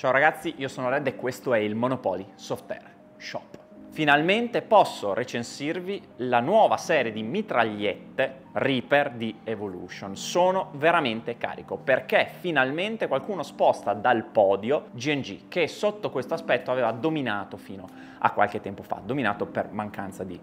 Ciao ragazzi, io sono Red e questo è il Monopoly Software Shop. Finalmente posso recensirvi la nuova serie di mitragliette Reaper di Evolution. Sono veramente carico perché finalmente qualcuno sposta dal podio GNG che sotto questo aspetto aveva dominato fino a qualche tempo fa, dominato per mancanza di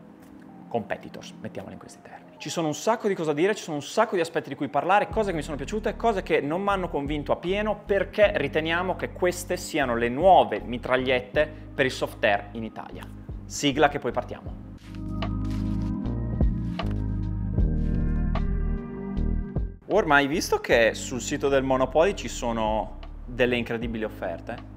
competitors, mettiamolo in questi termini ci sono un sacco di cose da dire, ci sono un sacco di aspetti di cui parlare, cose che mi sono piaciute, cose che non mi hanno convinto appieno perché riteniamo che queste siano le nuove mitragliette per il soft air in Italia. Sigla che poi partiamo. Ormai visto che sul sito del Monopoly ci sono delle incredibili offerte,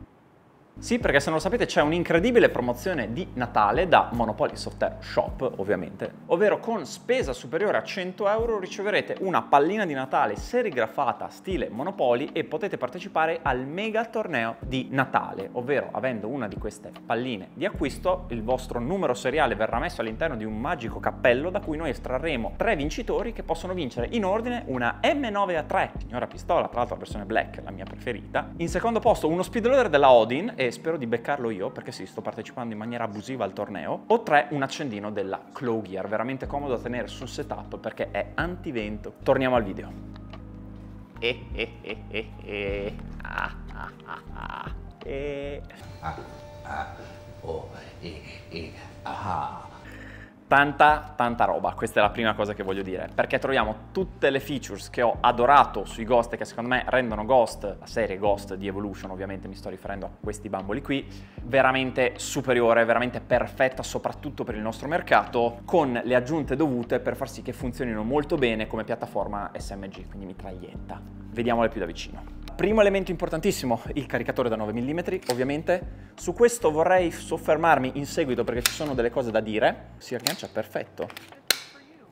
sì, perché se non lo sapete c'è un'incredibile promozione di Natale da Monopoly Software Shop, ovviamente, ovvero con spesa superiore a 100 euro riceverete una pallina di Natale serigrafata stile Monopoly e potete partecipare al mega torneo di Natale, ovvero avendo una di queste palline di acquisto il vostro numero seriale verrà messo all'interno di un magico cappello da cui noi estrarremo tre vincitori che possono vincere in ordine una M9A3, signora pistola, tra l'altro la versione black, la mia preferita, in secondo posto uno speedloader della Odin e spero di beccarlo io perché sì, sto partecipando in maniera abusiva al torneo. O tre, un accendino della Claw Gear, veramente comodo da tenere sul setup perché è antivento. Torniamo al video. Eh, eh, eh, eh, eh. ah, ah, ah. ah. Eh. Ah, ah, oh, eh, eh, ah tanta, tanta roba, questa è la prima cosa che voglio dire, perché troviamo tutte le features che ho adorato sui Ghost e che secondo me rendono Ghost, la serie Ghost di Evolution ovviamente mi sto riferendo a questi bamboli qui, veramente superiore, veramente perfetta soprattutto per il nostro mercato, con le aggiunte dovute per far sì che funzionino molto bene come piattaforma SMG, quindi mitraglietta. Vediamole più da vicino primo elemento importantissimo, il caricatore da 9 mm, ovviamente. Su questo vorrei soffermarmi in seguito perché ci sono delle cose da dire. Si aggancia perfetto.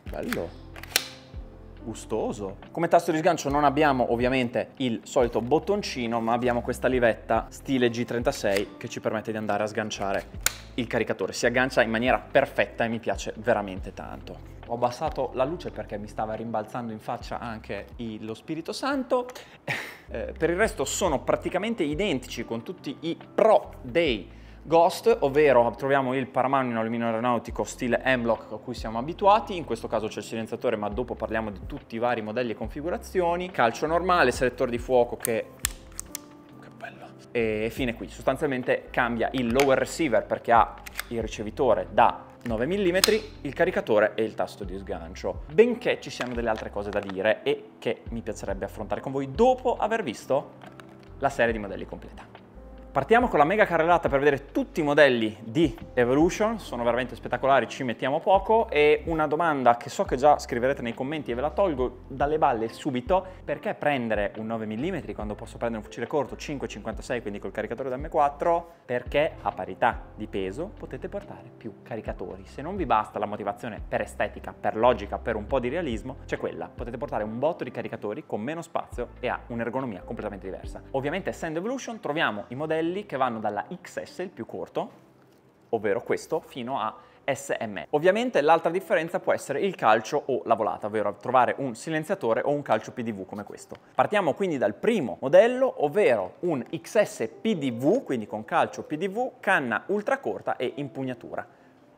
Bello gustoso. Come tasto di sgancio non abbiamo ovviamente il solito bottoncino, ma abbiamo questa livetta stile G36 che ci permette di andare a sganciare il caricatore. Si aggancia in maniera perfetta e mi piace veramente tanto ho abbassato la luce perché mi stava rimbalzando in faccia anche il, lo Spirito Santo. eh, per il resto sono praticamente identici con tutti i pro dei Ghost, ovvero troviamo il paramano in alluminio aeronautico stile Hemlock a cui siamo abituati, in questo caso c'è il silenziatore ma dopo parliamo di tutti i vari modelli e configurazioni, calcio normale, selettore di fuoco che che bello! e fine qui. Sostanzialmente cambia il lower receiver perché ha il ricevitore da 9 mm, il caricatore e il tasto di sgancio. Benché ci siano delle altre cose da dire e che mi piacerebbe affrontare con voi dopo aver visto la serie di modelli completa. Partiamo con la mega carrellata per vedere tutti i modelli di Evolution, sono veramente spettacolari, ci mettiamo poco e una domanda che so che già scriverete nei commenti e ve la tolgo dalle balle subito, perché prendere un 9 mm quando posso prendere un fucile corto 5.56 quindi col caricatore da M4? Perché a parità di peso potete portare più caricatori. Se non vi basta la motivazione per estetica, per logica, per un po' di realismo, c'è quella, potete portare un botto di caricatori con meno spazio e ha un'ergonomia completamente diversa. Ovviamente essendo Evolution troviamo i modelli modelli che vanno dalla XS, il più corto, ovvero questo, fino a SM. Ovviamente l'altra differenza può essere il calcio o la volata, ovvero trovare un silenziatore o un calcio PDV come questo. Partiamo quindi dal primo modello, ovvero un XS PDV, quindi con calcio PDV, canna ultracorta e impugnatura.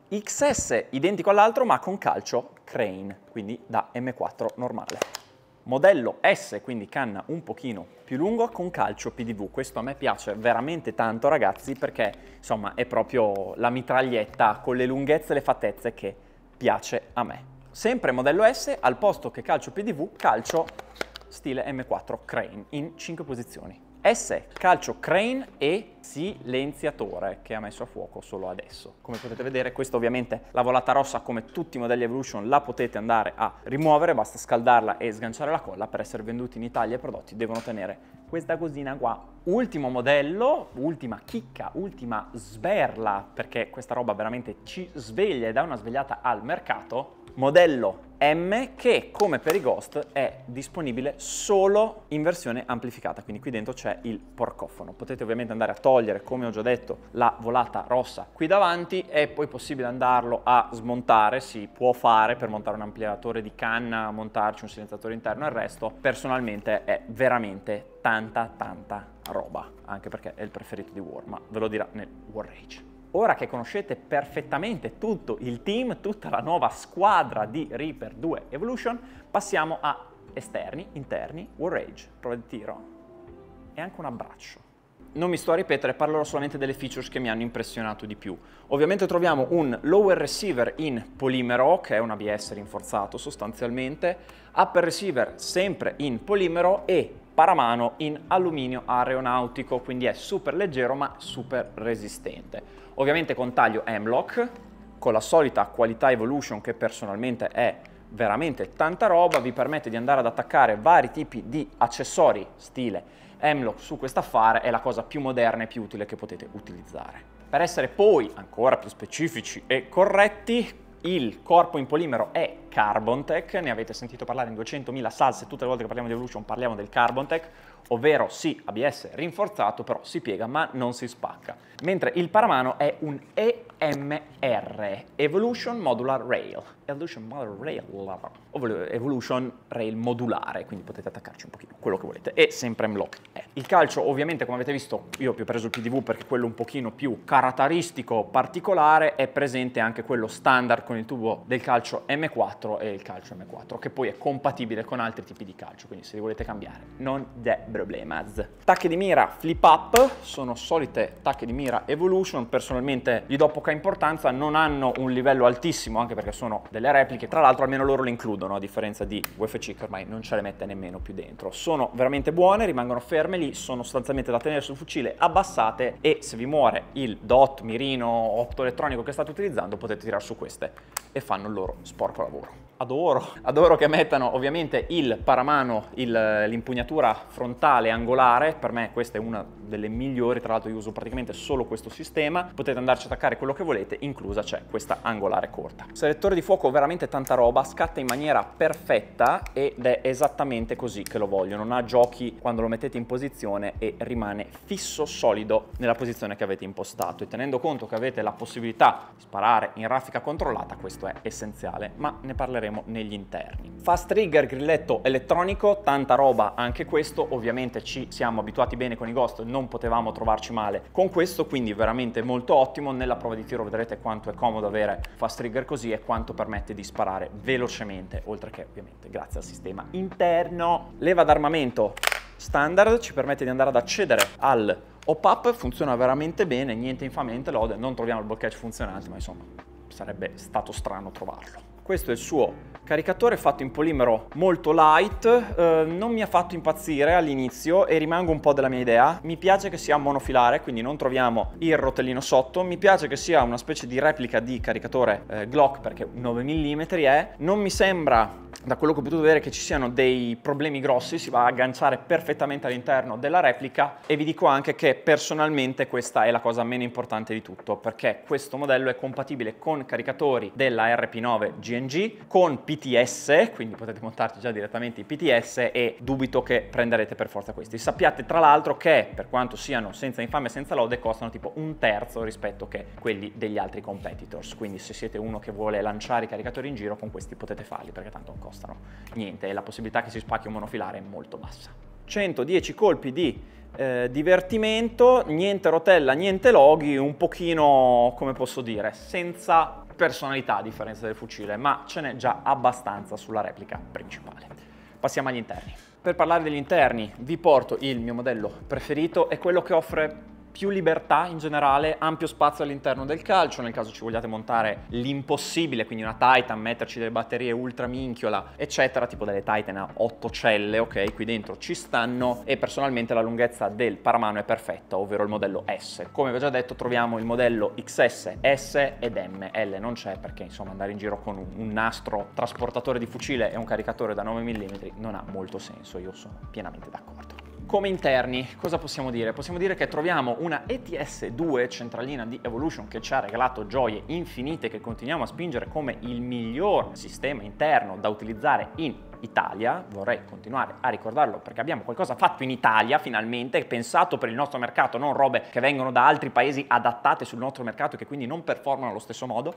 XS identico all'altro ma con calcio crane, quindi da M4 normale modello S, quindi canna un pochino più lunga con calcio PDV. Questo a me piace veramente tanto ragazzi perché insomma è proprio la mitraglietta con le lunghezze e le fattezze che piace a me. Sempre modello S, al posto che calcio PDV, calcio stile M4 Crane in 5 posizioni. S, calcio crane e silenziatore che ha messo a fuoco solo adesso. Come potete vedere questa ovviamente la volata rossa come tutti i modelli Evolution la potete andare a rimuovere, basta scaldarla e sganciare la colla per essere venduti in Italia i prodotti devono tenere questa cosina qua. Ultimo modello, ultima chicca, ultima sberla perché questa roba veramente ci sveglia e dà una svegliata al mercato modello M che come per i Ghost è disponibile solo in versione amplificata, quindi qui dentro c'è il porcofono. Potete ovviamente andare a togliere, come ho già detto, la volata rossa qui davanti è poi possibile andarlo a smontare, si può fare per montare un ampliatore di canna, montarci un silenziatore interno e il resto. Personalmente è veramente tanta tanta roba, anche perché è il preferito di War, ma ve lo dirà nel War Rage. Ora che conoscete perfettamente tutto il team, tutta la nuova squadra di Reaper 2 Evolution, passiamo a esterni, interni, War Rage, prova di tiro e anche un abbraccio. Non mi sto a ripetere, parlerò solamente delle features che mi hanno impressionato di più. Ovviamente troviamo un lower receiver in polimero, che è un ABS rinforzato sostanzialmente, upper receiver sempre in polimero e paramano in alluminio aeronautico, quindi è super leggero ma super resistente. Ovviamente con taglio Hemlock, con la solita qualità Evolution che personalmente è veramente tanta roba, vi permette di andare ad attaccare vari tipi di accessori stile Hemlock su affare, è la cosa più moderna e più utile che potete utilizzare. Per essere poi ancora più specifici e corretti, il corpo in polimero è Carbon Tech, ne avete sentito parlare in 200.000 salse, tutte le volte che parliamo di Evolution parliamo del Carbon Tech, ovvero sì, ABS rinforzato, però si piega ma non si spacca. Mentre il paramano è un EMR, Evolution Modular Rail. Evolution Modular Rail, Evolution Rail modulare, quindi potete attaccarci un pochino, quello che volete. E sempre M-Lock Il calcio ovviamente, come avete visto, io vi ho preso il PDV perché quello un pochino più caratteristico, particolare, è presente anche quello standard con il tubo del calcio M4 e il calcio M4, che poi è compatibile con altri tipi di calcio, quindi se li volete cambiare non deve problemas. Tacche di mira flip up, sono solite tacche di mira Evolution, personalmente gli do poca importanza, non hanno un livello altissimo anche perché sono delle repliche, tra l'altro almeno loro le includono a differenza di UFC che ormai non ce le mette nemmeno più dentro. Sono veramente buone, rimangono ferme lì, sono sostanzialmente da tenere sul fucile abbassate e se vi muore il dot, mirino, otto elettronico che state utilizzando potete tirare su queste e fanno il loro sporco lavoro adoro, adoro che mettano ovviamente il paramano, il, l'impugnatura frontale angolare, per me questa è una delle migliori, tra l'altro io uso praticamente solo questo sistema, potete andarci a attaccare quello che volete, inclusa c'è questa angolare corta. Selettore di fuoco veramente tanta roba, scatta in maniera perfetta ed è esattamente così che lo voglio, non ha giochi quando lo mettete in posizione e rimane fisso, solido nella posizione che avete impostato e tenendo conto che avete la possibilità di sparare in raffica controllata questo è essenziale, ma ne parleremo negli interni. Fast trigger, grilletto elettronico, tanta roba anche questo, ovviamente ci siamo abituati bene con i Ghost, non non potevamo trovarci male con questo, quindi veramente molto ottimo. Nella prova di tiro vedrete quanto è comodo avere fast trigger così e quanto permette di sparare velocemente, oltre che ovviamente grazie al sistema interno. Leva d'armamento standard ci permette di andare ad accedere al op-up, funziona veramente bene, niente infamamente lode, non troviamo il bloccaggio funzionante, ma insomma sarebbe stato strano trovarlo. Questo è il suo caricatore fatto in polimero molto light, eh, non mi ha fatto impazzire all'inizio e rimango un po' della mia idea. Mi piace che sia monofilare, quindi non troviamo il rotellino sotto, mi piace che sia una specie di replica di caricatore eh, Glock perché 9 mm è. Non mi sembra da quello che ho potuto vedere che ci siano dei problemi grossi, si va a agganciare perfettamente all'interno della replica e vi dico anche che personalmente questa è la cosa meno importante di tutto perché questo modello è compatibile con caricatori della RP9 G GNG con PTS, quindi potete montarci già direttamente i PTS e dubito che prenderete per forza questi. Sappiate tra l'altro che per quanto siano senza infame e senza lode costano tipo un terzo rispetto che quelli degli altri competitors, quindi se siete uno che vuole lanciare i caricatori in giro con questi potete farli perché tanto non costano niente e la possibilità che si spacchi un monofilare è molto bassa. 110 colpi di eh, divertimento, niente rotella, niente loghi, un pochino, come posso dire, senza personalità a differenza del fucile, ma ce n'è già abbastanza sulla replica principale. Passiamo agli interni. Per parlare degli interni vi porto il mio modello preferito, è quello che offre più libertà in generale, ampio spazio all'interno del calcio, nel caso ci vogliate montare l'impossibile, quindi una Titan, metterci delle batterie ultra minchiola, eccetera, tipo delle Titan a 8 celle, ok, qui dentro ci stanno e personalmente la lunghezza del paramano è perfetta, ovvero il modello S. Come vi ho già detto troviamo il modello XS, S ed M, L non c'è perché insomma andare in giro con un, un nastro trasportatore di fucile e un caricatore da 9 mm non ha molto senso, io sono pienamente d'accordo. Come interni, cosa possiamo dire? Possiamo dire che troviamo una ETS2 centralina di Evolution che ci ha regalato gioie infinite che continuiamo a spingere come il miglior sistema interno da utilizzare in Italia, vorrei continuare a ricordarlo perché abbiamo qualcosa fatto in Italia finalmente, pensato per il nostro mercato, non robe che vengono da altri paesi adattate sul nostro mercato e che quindi non performano allo stesso modo,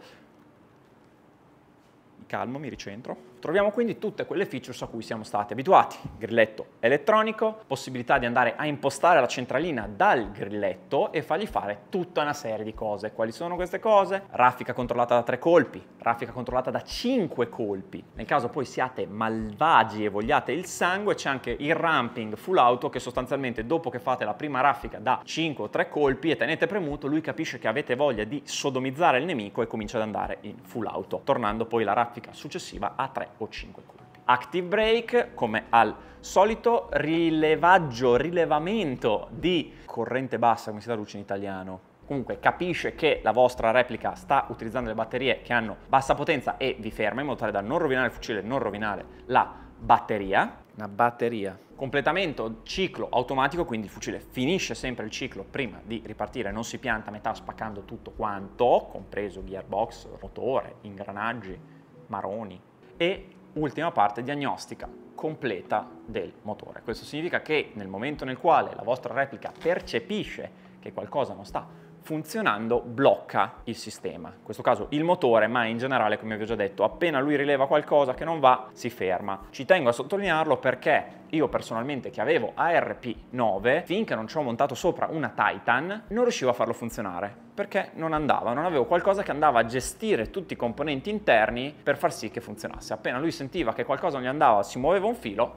calmo, mi ricentro. Troviamo quindi tutte quelle features a cui siamo stati abituati. Grilletto elettronico, possibilità di andare a impostare la centralina dal grilletto e fargli fare tutta una serie di cose. Quali sono queste cose? Raffica controllata da tre colpi, raffica controllata da cinque colpi. Nel caso poi siate malvagi e vogliate il sangue, c'è anche il ramping full auto che sostanzialmente dopo che fate la prima raffica da 5 o 3 colpi e tenete premuto, lui capisce che avete voglia di sodomizzare il nemico e comincia ad andare in full auto, tornando poi la raffica grafica successiva a 3 o 5 colpi. Active Brake, come al solito, rilevaggio, rilevamento di corrente bassa, come si traduce in italiano, comunque capisce che la vostra replica sta utilizzando le batterie che hanno bassa potenza e vi ferma in modo tale da non rovinare il fucile, non rovinare la batteria. Una batteria. Completamento ciclo automatico, quindi il fucile finisce sempre il ciclo prima di ripartire, non si pianta a metà spaccando tutto quanto, compreso gearbox, motore, ingranaggi, marroni. E ultima parte diagnostica completa del motore. Questo significa che nel momento nel quale la vostra replica percepisce che qualcosa non sta funzionando blocca il sistema, in questo caso il motore, ma in generale come vi ho già detto, appena lui rileva qualcosa che non va, si ferma. Ci tengo a sottolinearlo perché io personalmente che avevo ARP9, finché non ci ho montato sopra una Titan, non riuscivo a farlo funzionare perché non andava, non avevo qualcosa che andava a gestire tutti i componenti interni per far sì che funzionasse. Appena lui sentiva che qualcosa non gli andava, si muoveva un filo,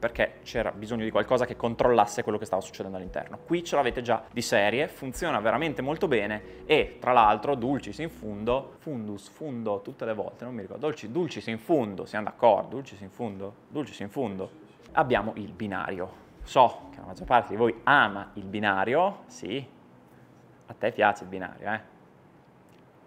perché c'era bisogno di qualcosa che controllasse quello che stava succedendo all'interno. Qui ce l'avete già di serie, funziona veramente molto bene e tra l'altro dulcis in fundo, fundus, fundo tutte le volte, non mi ricordo, dulcis, dulcis in fundo, siamo d'accordo, dulcis in fundo, dulcis in fundo, abbiamo il binario. So che la maggior parte di voi ama il binario, sì, a te piace il binario, eh?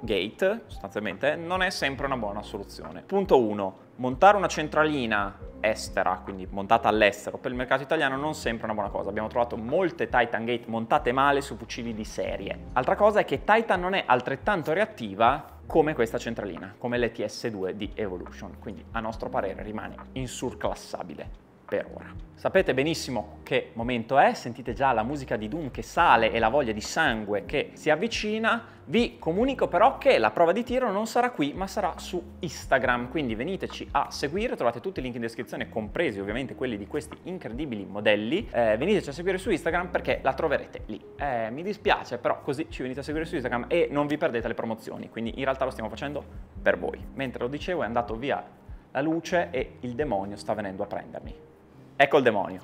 gate, sostanzialmente, non è sempre una buona soluzione. Punto 1. Montare una centralina estera, quindi montata all'estero, per il mercato italiano non sempre una buona cosa. Abbiamo trovato molte Titan Gate montate male su fucili di serie. Altra cosa è che Titan non è altrettanto reattiva come questa centralina, come l'ETS2 di Evolution, quindi a nostro parere rimane insurclassabile per ora. Sapete benissimo che momento è, sentite già la musica di Doom che sale e la voglia di sangue che si avvicina. Vi comunico però che la prova di tiro non sarà qui ma sarà su Instagram, quindi veniteci a seguire, trovate tutti i link in descrizione compresi ovviamente quelli di questi incredibili modelli. Eh, veniteci a seguire su Instagram perché la troverete lì. Eh, mi dispiace però così ci venite a seguire su Instagram e non vi perdete le promozioni, quindi in realtà lo stiamo facendo per voi. Mentre lo dicevo è andato via la luce e il demonio sta venendo a prendermi. Ecco il demonio.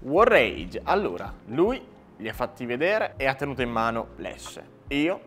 War Rage. Allora, lui li ha fatti vedere e ha tenuto in mano l'S. Io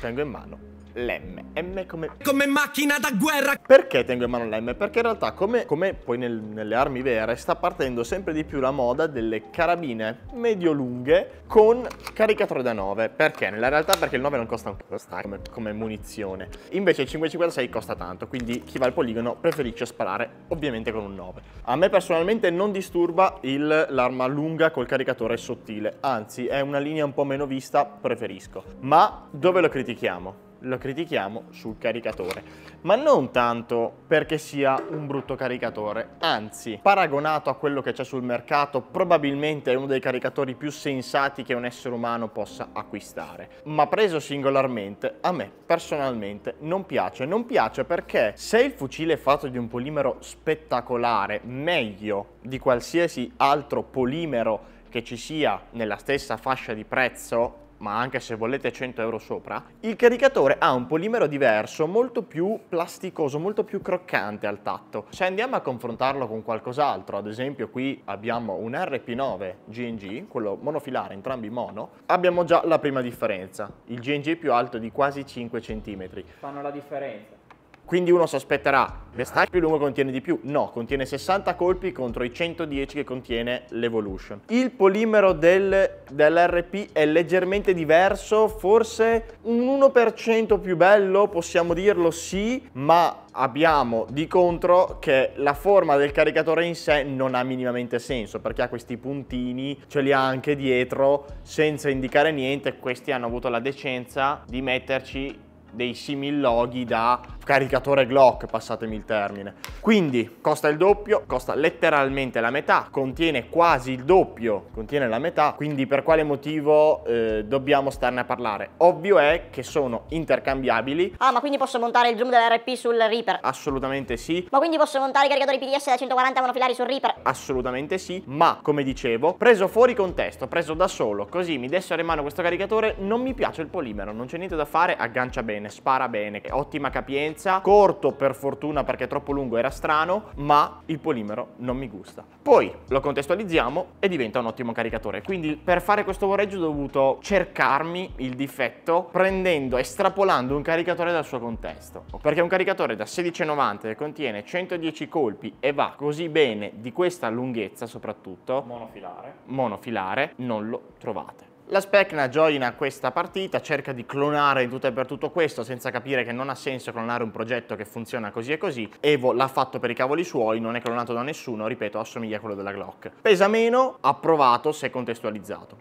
tengo in mano l'M. M come... Come macchina da guerra! Perché tengo in mano l'M? Perché in realtà, come, come poi nel, nelle armi vere, sta partendo sempre di più la moda delle carabine medio-lunghe con caricatore da 9. Perché? Nella realtà perché il 9 non costa un costa come, come munizione. Invece il 556 costa tanto, quindi chi va al poligono preferisce sparare ovviamente con un 9. A me personalmente non disturba l'arma lunga col caricatore sottile, anzi è una linea un po' meno vista, preferisco. Ma dove lo critichiamo? lo critichiamo sul caricatore. Ma non tanto perché sia un brutto caricatore, anzi, paragonato a quello che c'è sul mercato, probabilmente è uno dei caricatori più sensati che un essere umano possa acquistare. Ma preso singolarmente, a me personalmente non piace. Non piace perché se il fucile è fatto di un polimero spettacolare, meglio di qualsiasi altro polimero che ci sia nella stessa fascia di prezzo ma anche se volete 100 euro sopra, il caricatore ha un polimero diverso, molto più plasticoso, molto più croccante al tatto. Se andiamo a confrontarlo con qualcos'altro, ad esempio qui abbiamo un RP9 GNG, quello monofilare, entrambi mono, abbiamo già la prima differenza. Il GNG è più alto di quasi 5 cm. Fanno la differenza. Quindi uno si aspetterà, Verstappen più lungo contiene di più. No, contiene 60 colpi contro i 110 che contiene l'Evolution. Il polimero del, dell'RP è leggermente diverso, forse un 1% più bello, possiamo dirlo sì, ma abbiamo di contro che la forma del caricatore in sé non ha minimamente senso, perché ha questi puntini, ce li ha anche dietro, senza indicare niente. Questi hanno avuto la decenza di metterci dei similoghi da caricatore Glock, passatemi il termine. Quindi costa il doppio, costa letteralmente la metà, contiene quasi il doppio, contiene la metà, quindi per quale motivo eh, dobbiamo starne a parlare? Ovvio è che sono intercambiabili. Ah, ma quindi posso montare il zoom dell'RP sul Reaper? Assolutamente sì. Ma quindi posso montare i caricatori PDS da 140 monofilari sul Reaper? Assolutamente sì, ma come dicevo, preso fuori contesto, preso da solo, così mi dessero in mano questo caricatore, non mi piace il polimero, non c'è niente da fare, aggancia bene bene, spara bene, ottima capienza, corto per fortuna perché troppo lungo era strano, ma il polimero non mi gusta. Poi lo contestualizziamo e diventa un ottimo caricatore. Quindi per fare questo voreggio ho dovuto cercarmi il difetto prendendo, estrapolando un caricatore dal suo contesto. Perché un caricatore da 16,90 che contiene 110 colpi e va così bene di questa lunghezza soprattutto, monofilare, monofilare non lo trovate. La Specna joina questa partita, cerca di clonare in tutto e per tutto questo senza capire che non ha senso clonare un progetto che funziona così e così. Evo l'ha fatto per i cavoli suoi, non è clonato da nessuno, ripeto, assomiglia a quello della Glock. Pesa meno, approvato se contestualizzato.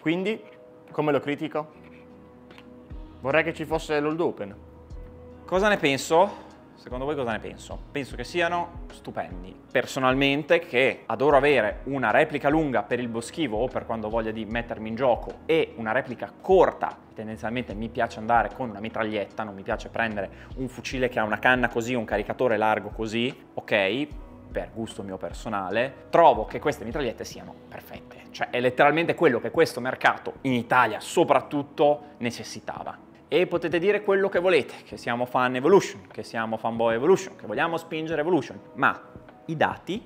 Quindi, come lo critico? Vorrei che ci fosse l'Old Open. Cosa ne penso? Secondo voi cosa ne penso? Penso che siano stupendi. Personalmente che adoro avere una replica lunga per il boschivo o per quando voglia di mettermi in gioco e una replica corta tendenzialmente mi piace andare con una mitraglietta, non mi piace prendere un fucile che ha una canna così, un caricatore largo così, ok, per gusto mio personale, trovo che queste mitragliette siano perfette. Cioè è letteralmente quello che questo mercato in Italia soprattutto necessitava e potete dire quello che volete, che siamo fan Evolution, che siamo fanboy Evolution, che vogliamo spingere Evolution, ma i dati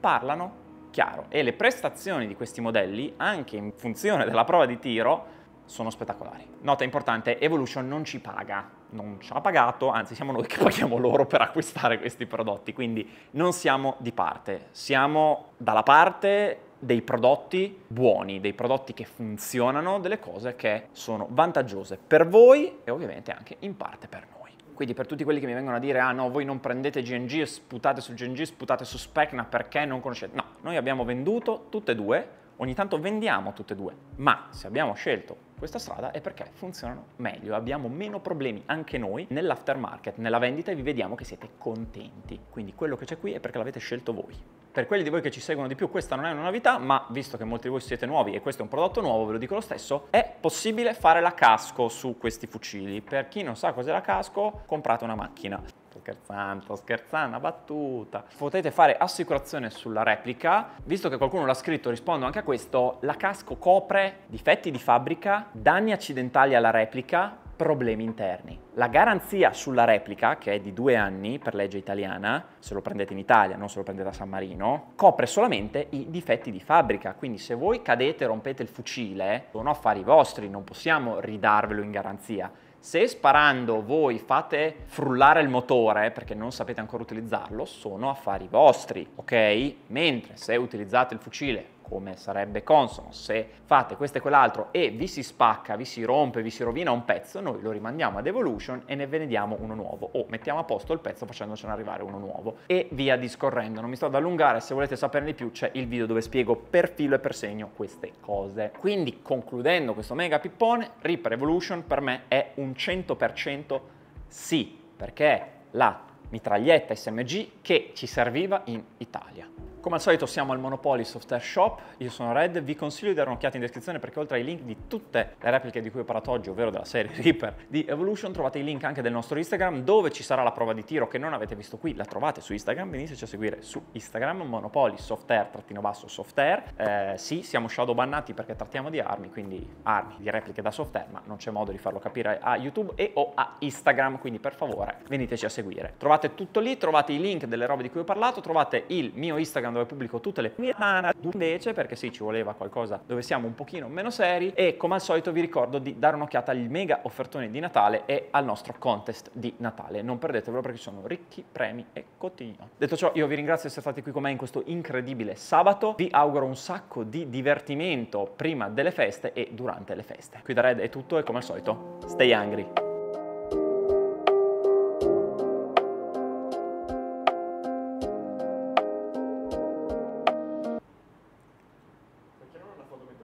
parlano chiaro e le prestazioni di questi modelli, anche in funzione della prova di tiro, sono spettacolari. Nota importante, Evolution non ci paga, non ci ha pagato, anzi siamo noi che paghiamo loro per acquistare questi prodotti, quindi non siamo di parte, siamo dalla parte dei prodotti buoni, dei prodotti che funzionano, delle cose che sono vantaggiose per voi e ovviamente anche in parte per noi. Quindi per tutti quelli che mi vengono a dire ah no, voi non prendete GNG e sputate su GNG, sputate su Specna perché non conoscete. No, noi abbiamo venduto tutte e due, ogni tanto vendiamo tutte e due, ma se abbiamo scelto questa strada è perché funzionano meglio, abbiamo meno problemi anche noi nell'aftermarket, nella vendita e vi vediamo che siete contenti. Quindi quello che c'è qui è perché l'avete scelto voi per quelli di voi che ci seguono di più questa non è una novità, ma visto che molti di voi siete nuovi e questo è un prodotto nuovo, ve lo dico lo stesso, è possibile fare la casco su questi fucili. Per chi non sa cos'è la casco, comprate una macchina. Sto scherzando, sto scherzando, una battuta. Potete fare assicurazione sulla replica. Visto che qualcuno l'ha scritto, rispondo anche a questo. La casco copre difetti di fabbrica, danni accidentali alla replica, problemi interni. La garanzia sulla replica, che è di due anni per legge italiana, se lo prendete in Italia, non se lo prendete a San Marino, copre solamente i difetti di fabbrica, quindi se voi cadete e rompete il fucile, sono affari vostri, non possiamo ridarvelo in garanzia. Se sparando voi fate frullare il motore perché non sapete ancora utilizzarlo, sono affari vostri, ok? Mentre se utilizzate il fucile come sarebbe consono. Se fate questo e quell'altro e vi si spacca, vi si rompe, vi si rovina un pezzo, noi lo rimandiamo ad Evolution e ne vediamo uno nuovo o mettiamo a posto il pezzo facendocene arrivare uno nuovo e via discorrendo. Non mi sto ad allungare, se volete saperne di più c'è il video dove spiego per filo e per segno queste cose. Quindi concludendo questo mega pippone, Reaper Evolution per me è un 100% sì, perché è la mitraglietta SMG che ci serviva in Italia. Come al solito siamo al Monopoly Software Shop, io sono Red, vi consiglio di dare un'occhiata in descrizione perché oltre ai link di tutte le repliche di cui ho parlato oggi, ovvero della serie Reaper di Evolution, trovate i link anche del nostro Instagram dove ci sarà la prova di tiro che non avete visto qui, la trovate su Instagram, veniteci a seguire su Instagram, Monopoly Software, trattino basso Software. Eh, sì, siamo shadow bannati perché trattiamo di armi, quindi armi di repliche da software, ma non c'è modo di farlo capire a YouTube e o a Instagram, quindi per favore veniteci a seguire. Trovate tutto lì, trovate i link delle robe di cui ho parlato, trovate il mio Instagram Instagram dove pubblico tutte le pirana, invece perché sì ci voleva qualcosa dove siamo un pochino meno seri e come al solito vi ricordo di dare un'occhiata agli mega offertoni di Natale e al nostro contest di Natale, non perdetevelo perché sono ricchi premi e continuo. Detto ciò io vi ringrazio di essere stati qui con me in questo incredibile sabato, vi auguro un sacco di divertimento prima delle feste e durante le feste. Qui da Red è tutto e come al solito stay angry!